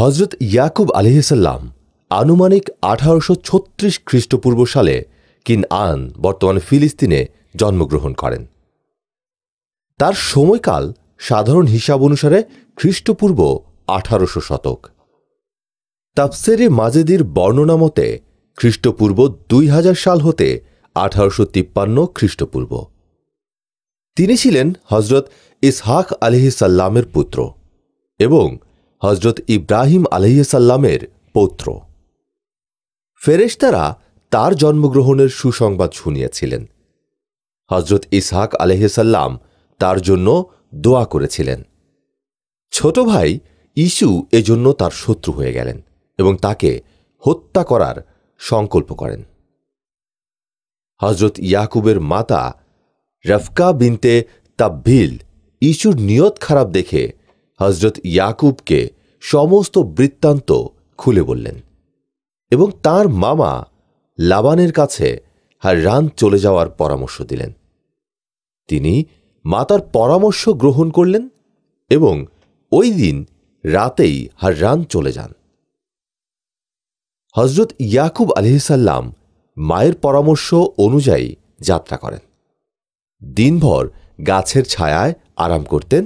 হজরত ইয়াকুব আলিহিসাল্লাম আনুমানিক আঠারোশো ছত্রিশ খ্রিস্টপূর্ব সালে কিন আন বর্তমান ফিলিস্তিনে জন্মগ্রহণ করেন তার সময়কাল সাধারণ হিসাব অনুসারে খ্রিস্টপূর্ব আঠারোশো শতক তাপসেরি মাজেদির বর্ণনা মতে খ্রিস্টপূর্ব দুই হাজার সাল হতে আঠারোশো তিপ্পান্ন খ্রিস্টপূর্ব তিনি ছিলেন হজরত ইসহাক আলিহিসাল্লামের পুত্র এবং হজরত ইব্রাহিম আলহিসাল্লামের পৌত্র ফেরেশতারা তার জন্মগ্রহণের সুসংবাদ শুনিয়েছিলেন হজরত ইসহাক আলহিসাল্লাম তার জন্য দোয়া করেছিলেন ছোট ভাই ইসু এজন্য তার শত্রু হয়ে গেলেন এবং তাকে হত্যা করার সংকল্প করেন হজরত ইয়াকুবের মাতা রফকা বিনতে তাব্ভিল ইসুর নিয়ত খারাপ দেখে হজরত ইয়াকুবকে সমস্ত বৃত্তান্ত খুলে বললেন এবং তার মামা লাবানের কাছে হাররান চলে যাওয়ার পরামর্শ দিলেন তিনি মাতার পরামর্শ গ্রহণ করলেন এবং ওই দিন রাতেই হাররান চলে যান হজরত ইয়াকুব আলহিসাল্লাম মায়ের পরামর্শ অনুযায়ী যাত্রা করেন দিনভর গাছের ছায়ায় আরাম করতেন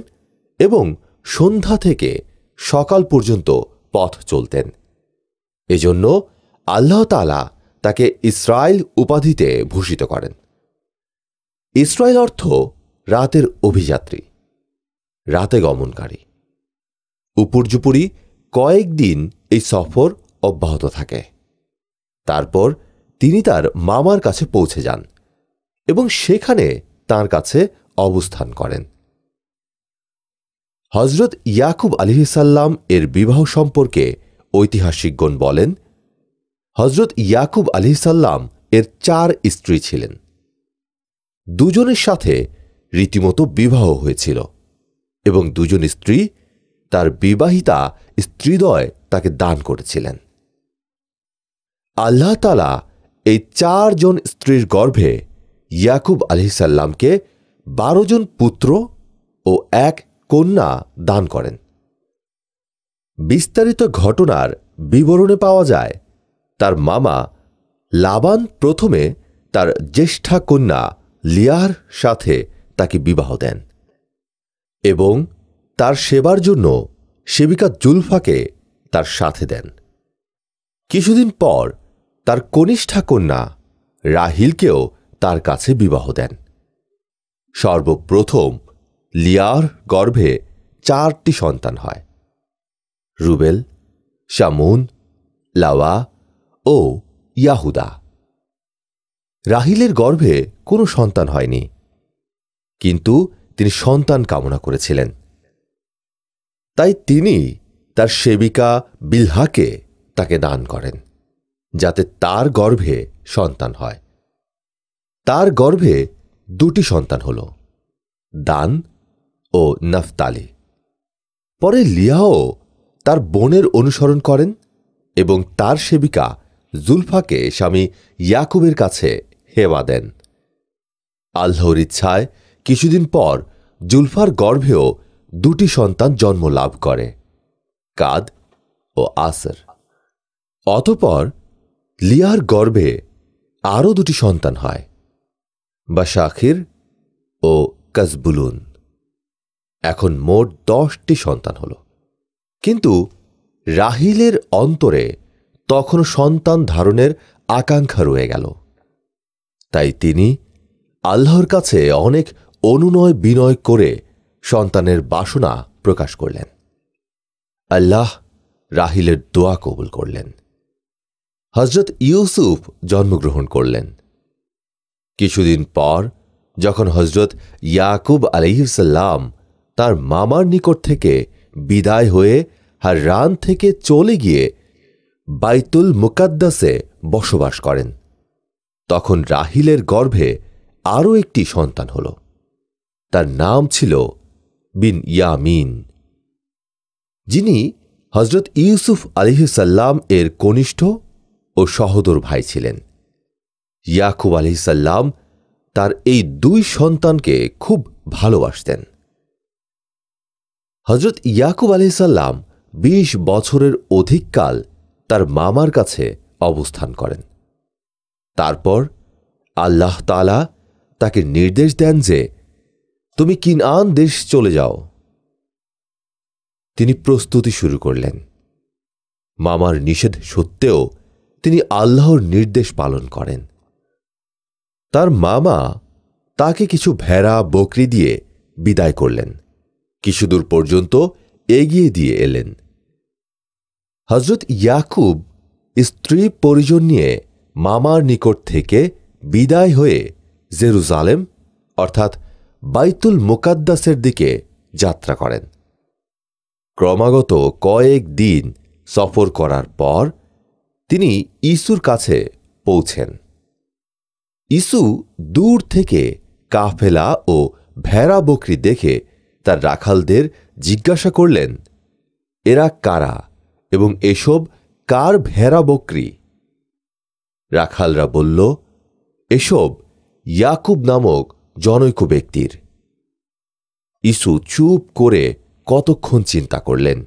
এবং সন্ধ্যা থেকে সকাল পর্যন্ত পথ চলতেন এজন্য আল্লাহ তালা তাকে ইসরায়েল উপাধিতে ভূষিত করেন ইসরায়েল অর্থ রাতের অভিযাত্রী রাতে গমনকারী উপর্যুপুরি কয়েকদিন এই সফর অব্যাহত থাকে তারপর তিনি তার মামার কাছে পৌঁছে যান এবং সেখানে তার কাছে অবস্থান করেন হজরত ইয়াকুব আলিহিসাল্লাম এর বিবাহ সম্পর্কে ঐতিহাসিকগণ বলেন হজরত ইয়াকুব আলিহিসাল্লাম এর চার স্ত্রী ছিলেন দুজনের সাথে রীতিমতো বিবাহ হয়েছিল এবং দুজন স্ত্রী তার বিবাহিতা স্ত্রীদয় তাকে দান করেছিলেন আল্লাহ তালা এই চারজন স্ত্রীর গর্ভে ইয়াকুব আলহিসাল্লামকে বারো জন পুত্র ও এক কন্যা দান করেন বিস্তারিত ঘটনার বিবরণে পাওয়া যায় তার মামা লাবান প্রথমে তার জ্যেষ্ঠা কন্যা লিয়ার সাথে তাকে বিবাহ দেন এবং তার সেবার জন্য সেবিকা জুলফাকে তার সাথে দেন কিছুদিন পর তার কনিষ্ঠা কন্যা রাহিলকেও তার কাছে বিবাহ দেন সর্বপ্রথম লিয়ার গর্ভে চারটি সন্তান হয় রুবেল শামুন লাওয়া ও ইয়াহুদা রাহিলের গর্ভে কোনো সন্তান হয়নি কিন্তু তিনি সন্তান কামনা করেছিলেন তাই তিনি তার সেবিকা বিলহাকে তাকে দান করেন যাতে তার গর্ভে সন্তান হয় তার গর্ভে দুটি সন্তান হল দান ও নাফতালি পরে লিয়াও তার বোনের অনুসরণ করেন এবং তার সেবিকা জুলফাকে স্বামী ইয়াকুবের কাছে হেওয়া দেন আল্লাহর ইচ্ছায় কিছুদিন পর জুলফার গর্ভেও দুটি সন্তান জন্ম লাভ করে কাদ ও আসর অতপর লিয়ার গর্ভে আরও দুটি সন্তান হয় বাশাখির ও কসবুলুন এখন মোট দশটি সন্তান হল কিন্তু রাহিলের অন্তরে তখন সন্তান ধারণের আকাঙ্ক্ষা রয়ে গেল তাই তিনি আল্লাহর কাছে অনেক অনুনয় বিনয় করে সন্তানের বাসনা প্রকাশ করলেন আল্লাহ রাহিলের দোয়া কবুল করলেন হজরত ইউসুফ জন্মগ্রহণ করলেন কিছুদিন পর যখন হজরত ইয়াকুব আলহিসাল্লাম তার মামার নিকট থেকে বিদায় হয়ে হারান থেকে চলে গিয়ে বাইতুল মুকাদ্দাসে বসবাস করেন তখন রাহিলের গর্ভে আরও একটি সন্তান হল তার নাম ছিল বিন ইয়ামিন যিনি হজরত ইউসুফ আলিহসাল্লাম এর কনিষ্ঠ ও সহদর ভাই ছিলেন ইয়াকুব আলিহাল্লাম তার এই দুই সন্তানকে খুব ভালোবাসতেন হজরত ইয়াকুব আলহিসাল্লাম বিশ বছরের অধিককাল তার মামার কাছে অবস্থান করেন তারপর আল্লাহ তালা তাকে নির্দেশ দেন যে তুমি কিনআন দেশ চলে যাও তিনি প্রস্তুতি শুরু করলেন মামার নিষেধ সত্ত্বেও তিনি আল্লাহর নির্দেশ পালন করেন তার মামা তাকে কিছু ভেড়া বকরি দিয়ে বিদায় করলেন কিছুদূর পর্যন্ত এগিয়ে দিয়ে এলেন হজরত ইয়াকুব স্ত্রী পরিজন নিয়ে মামার নিকট থেকে বিদায় হয়ে জেরুজালেম অর্থাৎ বাইতুল মোকাদ্দাসের দিকে যাত্রা করেন ক্রমাগত কয়েক দিন সফর করার পর তিনি ইসুর কাছে পৌঁছেন ইসু দূর থেকে কাফেলা ও ভেড়া বকরি দেখে তার রাখালদের জিজ্ঞাসা করলেন এরা কারা এবং এসব কার ভেড়া বকরি রাখালরা বলল এসব ইয়াকুব নামক জনৈক ব্যক্তির ইসু চুপ করে কতক্ষণ চিন্তা করলেন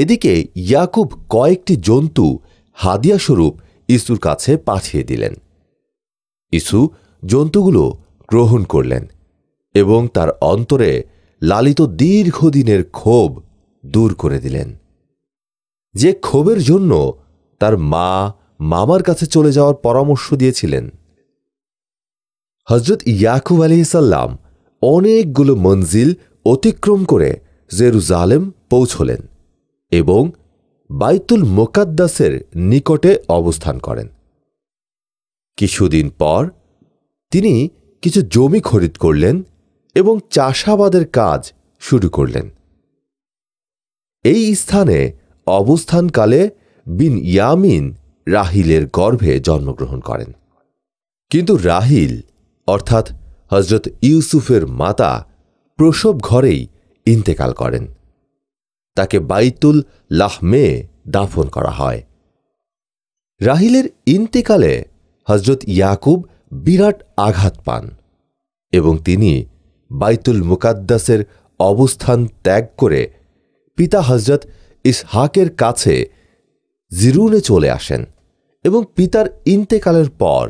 এদিকে ইয়াকুব কয়েকটি জন্তু হাদিয়াস্বরূপ ইসুর কাছে পাঠিয়ে দিলেন ইসু জন্তুগুলো গ্রহণ করলেন এবং তার অন্তরে লালিত দীর্ঘদিনের ক্ষোভ দূর করে দিলেন যে ক্ষোভের জন্য তার মা মামার কাছে চলে যাওয়ার পরামর্শ দিয়েছিলেন হজরত ইয়াকুব ইসাল্লাম অনেকগুলো মঞ্জিল অতিক্রম করে জেরুজালেম পৌঁছলেন এবং বাইতুল মোকাদ্দাসের নিকটে অবস্থান করেন কিছুদিন পর তিনি কিছু জমি খরিদ করলেন এবং চাষাবাদের কাজ শুরু করলেন এই স্থানে অবস্থানকালে বিন ইয়ামিন রাহিলের গর্ভে জন্মগ্রহণ করেন কিন্তু রাহিল অর্থাৎ হজরত ইউসুফের মাতা প্রসব ঘরেই ইন্তেকাল করেন তাকে বাইতুল লাহমে দাফন করা হয় রাহিলের ইন্তেকালে হজরত ইয়াকুব বিরাট আঘাত পান এবং তিনি বাইতুল মুকাদ্দাসের অবস্থান ত্যাগ করে পিতা হজরত ইসহাকের কাছে জিরুনে চলে আসেন এবং পিতার ইন্তেকালের পর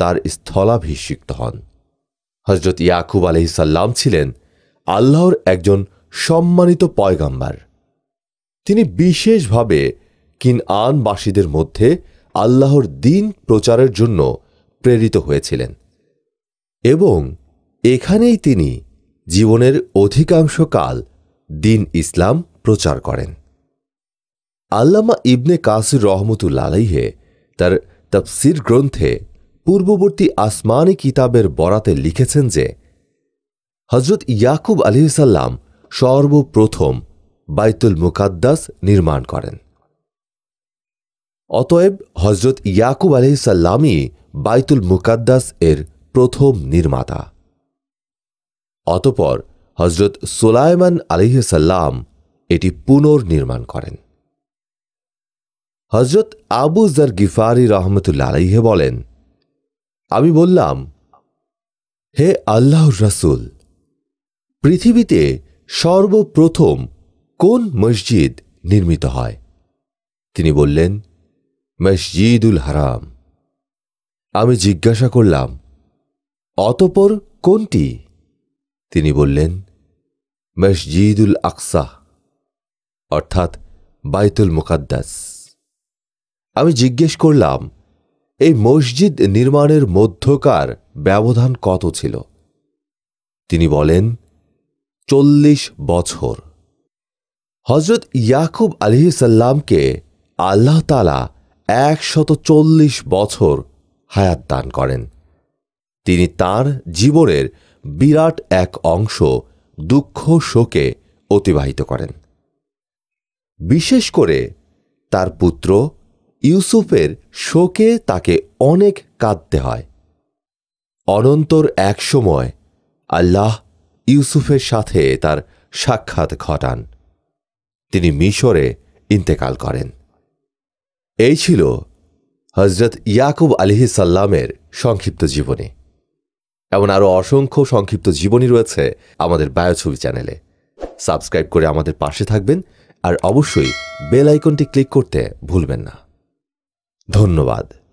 তার স্থলাভিষিক্ত হন হজরত ইয়াকুব আলহিসাল্লাম ছিলেন আল্লাহর একজন সম্মানিত পয়গাম্বার তিনি বিশেষভাবে আনবাসীদের মধ্যে আল্লাহর দিন প্রচারের জন্য প্রেরিত হয়েছিলেন এবং এখানেই তিনি জীবনের অধিকাংশ কাল দিন ইসলাম প্রচার করেন আল্লামা ইবনে কাসির রহমতুল্লা আলাইহে তার তফসির গ্রন্থে পূর্ববর্তী আসমানী কিতাবের বরাতে লিখেছেন যে হজরত ইয়াকুব আলিহসাল্লাম সর্বপ্রথম বাইতুল মুকাদ্দাস নির্মাণ করেন অতএব হজরত ইয়াকুব আলহিসাল্লামই বাইতুল মুকাদ্দাস এর প্রথম নির্মাতা অতপর হজরত সোলায়মান আলিহসাল্লাম এটি পুনর্নির্মাণ করেন হজরত আবু জার গিফারি রহমতুল্লা আলহে বলেন আমি বললাম হে আল্লাহ রাসুল পৃথিবীতে সর্বপ্রথম কোন মসজিদ নির্মিত হয় তিনি বললেন মসজিদুল হারাম আমি জিজ্ঞাসা করলাম অতপর কোনটি তিনি বললেন মসজিদুল আকসা অর্থাৎ বাইতুল মুকাদ্দাস আমি জিজ্ঞেস করলাম এই মসজিদ নির্মাণের মধ্যকার ব্যবধান কত ছিল তিনি বলেন চল্লিশ বছর হজরত ইয়াকুব আলহিসাল্লামকে আল্লাহ তালা একশত চল্লিশ বছর হায়াত দান করেন তিনি তার জীবনের বিরাট এক অংশ দুঃখ শোকে অতিবাহিত করেন বিশেষ করে তার পুত্র ইউসুফের শোকে তাকে অনেক কাঁদতে হয় অনন্তর এক সময় আল্লাহ ইউসুফের সাথে তার সাক্ষাৎ ঘটান তিনি মিশরে ইন্তেকাল করেন এই ছিল হজরত ইয়াকুব আলিহি সাল্লামের সংক্ষিপ্ত জীবনী এমন আরও অসংখ্য সংক্ষিপ্ত জীবনী রয়েছে আমাদের বায়োছবি চ্যানেলে সাবস্ক্রাইব করে আমাদের পাশে থাকবেন আর অবশ্যই বেল আইকনটি ক্লিক করতে ভুলবেন না ধন্যবাদ